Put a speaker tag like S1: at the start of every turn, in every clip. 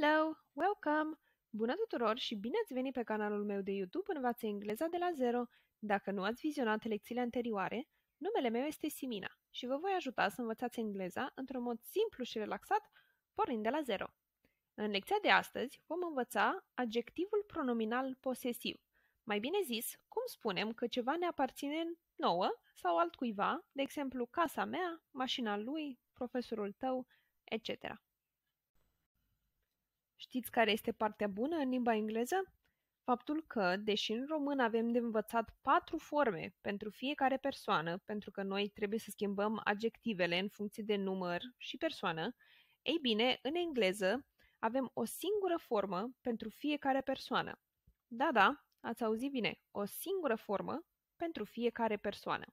S1: Hello! Welcome! Bună tuturor și bine ați venit pe canalul meu de YouTube Învață engleza de la zero. Dacă nu ați vizionat lecțiile anterioare, numele meu este Simina și vă voi ajuta să învățați engleza într-un mod simplu și relaxat, pornind de la zero. În lecția de astăzi vom învăța adjectivul pronominal posesiv. Mai bine zis, cum spunem că ceva ne aparține nouă sau altcuiva, de exemplu casa mea, mașina lui, profesorul tău, etc. Știți care este partea bună în limba engleză? Faptul că, deși în român avem de învățat patru forme pentru fiecare persoană, pentru că noi trebuie să schimbăm adjectivele în funcție de număr și persoană, ei bine, în engleză avem o singură formă pentru fiecare persoană. Da, da, ați auzit bine, o singură formă pentru fiecare persoană.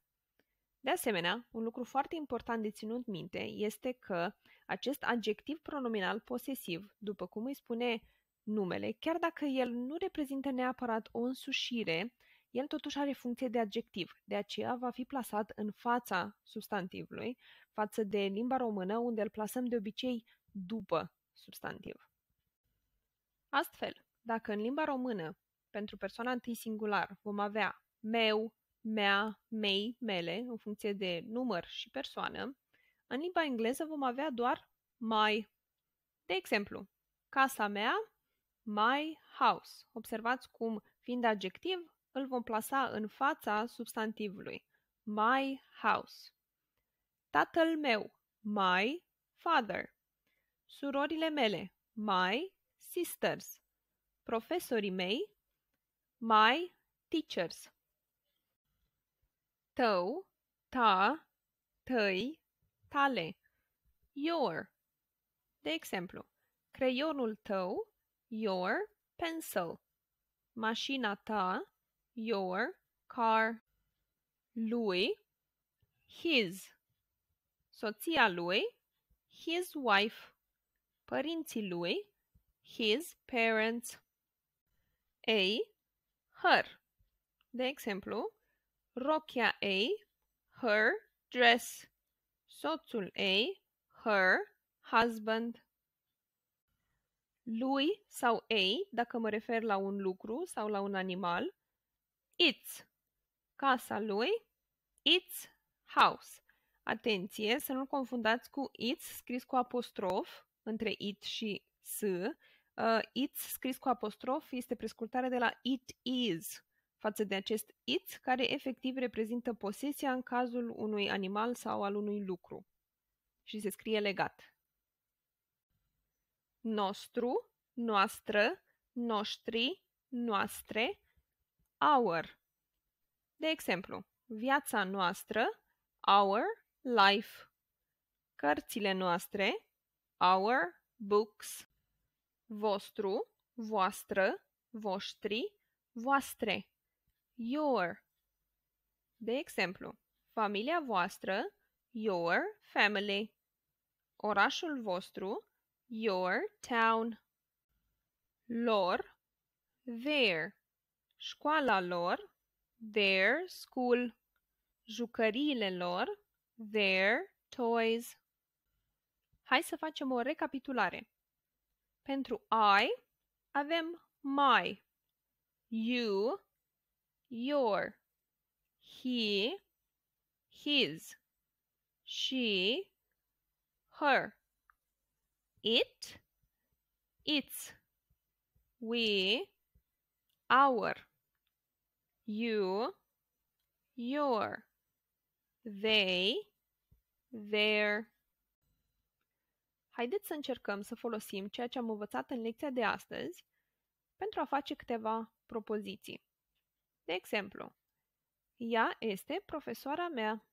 S1: De asemenea, un lucru foarte important de ținut minte este că acest adjectiv pronominal posesiv, după cum îi spune numele, chiar dacă el nu reprezintă neapărat o însușire, el totuși are funcție de adjectiv, de aceea va fi plasat în fața substantivului, față de limba română unde îl plasăm de obicei după substantiv. Astfel, dacă în limba română, pentru persoana întâi singular, vom avea meu, mea, mei, mele, în funcție de număr și persoană, în limba engleză vom avea doar my. De exemplu, casa mea, my house. Observați cum, fiind adjectiv, îl vom plasa în fața substantivului. My house. Tatăl meu, my father. Surorile mele, my sisters. Profesorii mei, my teachers tău, ta, tăi, tale. Your. De exemplu, creionul tău, your pencil. Mașina ta, your car. Lui, his. Soția lui, his wife. Părinții lui, his parents. Ei, her. De exemplu, rochia ei, her, dress, soțul ei, her, husband. Lui sau ei, dacă mă refer la un lucru sau la un animal, its, casa lui, its house. Atenție să nu confundați cu its scris cu apostrof între it și s. Uh, its scris cu apostrof este prescurtare de la it is față de acest "it", care efectiv reprezintă posesia în cazul unui animal sau al unui lucru. Și se scrie legat. Nostru, noastră, noștri, noastre, our. De exemplu, viața noastră, our life. Cărțile noastre, our books. Vostru, voastră, voștri, voastre your. De exemplu, familia voastră, your family. Orașul vostru, your town. Lor, their. Școala lor, their school. Jucăriile lor, their toys. Hai să facem o recapitulare. Pentru I avem my. You your, he, his, she, her, it, its, we, our, you, your, they, their. Haideți să încercăm să folosim ceea ce am învățat în lecția de astăzi pentru a face câteva propoziții. De exemplu, ea este profesoara mea.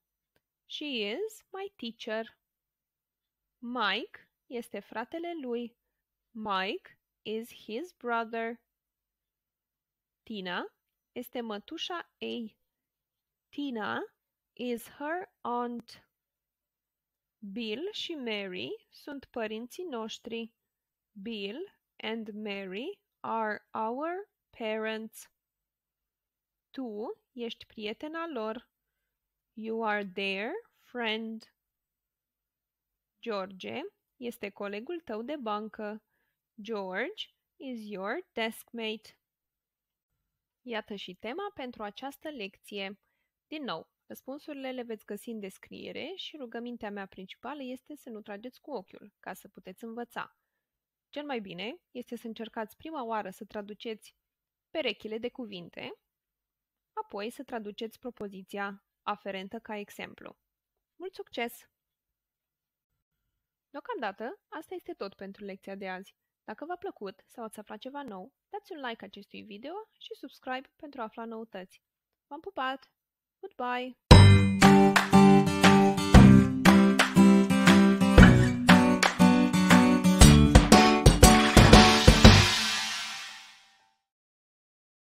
S1: She is my teacher. Mike este fratele lui. Mike is his brother. Tina este mătușa ei. Tina is her aunt. Bill și Mary sunt părinții noștri. Bill and Mary are our parents. Tu ești prietena lor. You are their friend. George este colegul tău de bancă. George is your desk mate. Iată și tema pentru această lecție. Din nou, răspunsurile le veți găsi în descriere și rugămintea mea principală este să nu trageți cu ochiul, ca să puteți învăța. Cel mai bine este să încercați prima oară să traduceți perechile de cuvinte Apoi să traduceți propoziția aferentă ca exemplu. Mult succes! Deocamdată, asta este tot pentru lecția de azi. Dacă v-a plăcut sau ați aflat ceva nou, dați un like acestui video și subscribe pentru a afla noutăți. V-am pupat! Goodbye!